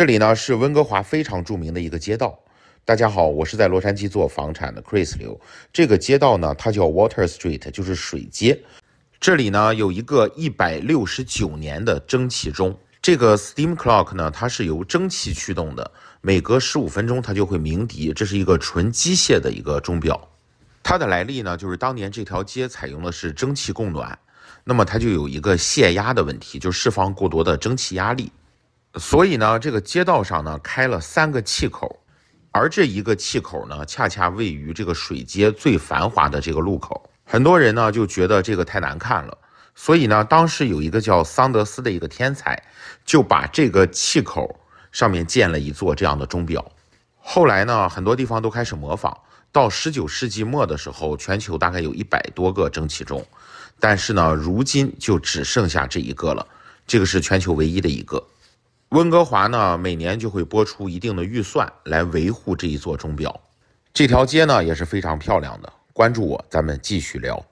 这里呢是温哥华非常著名的一个街道。大家好，我是在洛杉矶做房产的 Chris 刘。这个街道呢，它叫 Water Street，就是水街。这里呢有一个一百六十九年的蒸汽钟，这个 Steam Clock 呢，它是由蒸汽驱动的，每隔十五分钟它就会鸣笛。这是一个纯机械的一个钟表。它的来历呢，就是当年这条街采用的是蒸汽供暖，那么它就有一个泄压的问题，就释放过多的蒸汽压力。所以呢，这个街道上呢开了三个气口，而这一个气口呢，恰恰位于这个水街最繁华的这个路口。很多人呢就觉得这个太难看了，所以呢，当时有一个叫桑德斯的一个天才，就把这个气口上面建了一座这样的钟表。后来呢，很多地方都开始模仿。到十九世纪末的时候，全球大概有一百多个蒸汽钟，但是呢，如今就只剩下这一个了，这个是全球唯一的一个。温哥华呢，每年就会拨出一定的预算来维护这一座钟表。这条街呢也是非常漂亮的。关注我，咱们继续聊。